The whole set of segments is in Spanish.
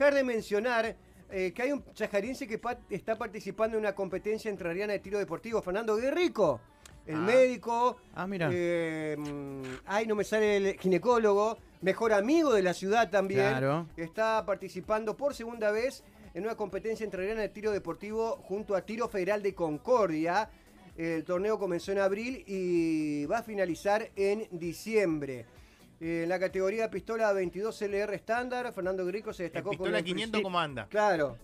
dejar de mencionar eh, que hay un chajarense que está participando en una competencia entrariana de tiro deportivo, Fernando Guerrico, el ah. médico. Ah, mira. Em, ay, no me sale el ginecólogo, mejor amigo de la ciudad también. Claro. Está participando por segunda vez en una competencia entrerriana de tiro deportivo junto a Tiro Federal de Concordia. El torneo comenzó en abril y va a finalizar en diciembre en la categoría pistola 22 LR estándar, Fernando Grico se destacó con. Pistola 500 como Claro.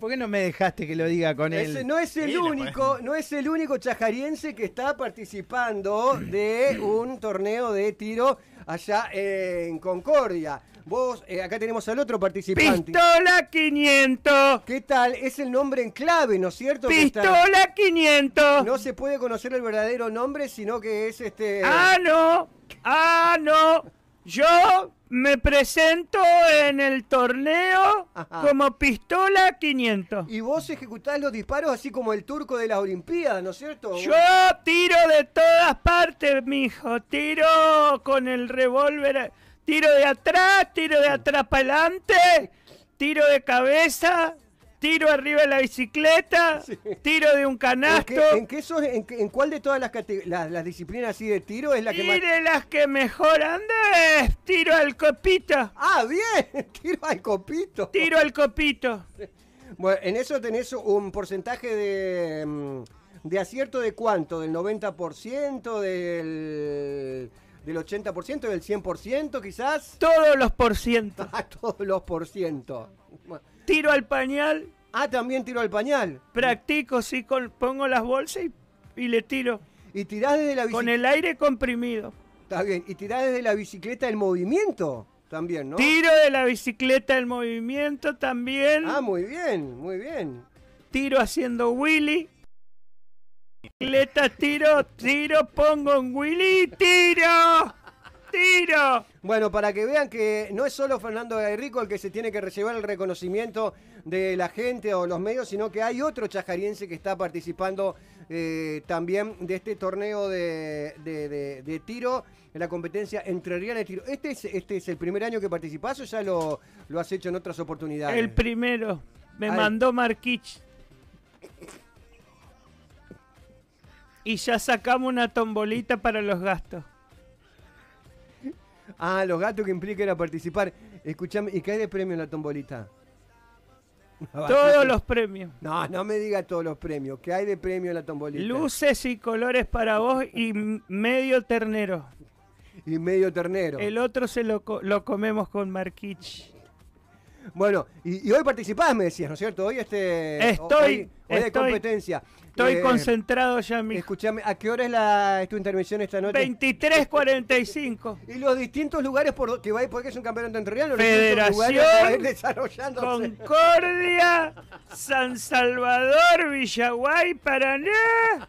¿Por qué no me dejaste que lo diga con él? No es el único, no es el único chajariense que está participando de un torneo de tiro allá en Concordia. Vos, eh, acá tenemos al otro participante. Pistola 500. ¿Qué tal? Es el nombre en clave, ¿no es cierto? Pistola 500. No se puede conocer el verdadero nombre, sino que es este... Ah, no. Ah, no. Yo me presento en el torneo como pistola 500. Y vos ejecutás los disparos así como el turco de las Olimpiadas, ¿no es cierto? Yo tiro de todas partes, mijo. Tiro con el revólver. Tiro de atrás, tiro de atrás para adelante, tiro de cabeza, tiro arriba de la bicicleta, tiro de un canasto. ¿En, qué, en, en, cuál de todas las, disciplinas así de tiro es la que más...? de las que mejor anda tiro al copito. ¡Ah, bien! Tiro al copito. Tiro al copito. Bueno, en eso tenés un porcentaje de, mm, de acierto de cuánto, del 90%, del del 80%, del 100% quizás. Todos los por todos los por Tiro al pañal. Ah, también tiro al pañal. Practico, sí, pongo las bolsas y, y, le tiro. Y tirás desde la bicicleta. Con el aire comprimido. Está bien. Y tirás desde la bicicleta el movimiento también, ¿no? Tiro de la bicicleta el movimiento también. Ah, muy bien, muy bien. Tiro haciendo Willy. Bicicleta, tiro, tiro, pongo un Willy, tiro. Tiro. Bueno, para que vean que no es solo Fernando Rico el que se tiene que recibir el reconocimiento de la gente o los medios, sino que hay otro chajariense que está participando eh, también de este torneo de, de, de, tiro, en la competencia entre Real y Tiro. ¿Este es, ¿Este es el primer año que participás o ya lo, lo has hecho en otras oportunidades? El primero. Me mandó Marquich y ya sacamos una tombolita para los gastos. Ah, los gastos que implica era participar. Escuchame, ¿y qué hay de premio en la tombolita? Todos los premios. No, no me diga todos los premios. ¿Qué hay de premio en la tombolita? Luces y colores para vos y medio ternero. Y medio ternero. El otro se lo, lo comemos con Marquich. Bueno, y, hoy participás, me decías, ¿no es cierto? Hoy este. Estoy. Hoy, competencia. Estoy eh, concentrado ya, mi. Escuchame, ¿a qué hora es, tu intervención esta noche? 23.45. y los distintos lugares por que va porque es un campeonato entrerriano. Federación. Concordia, San Salvador, Villaguay, Paraná.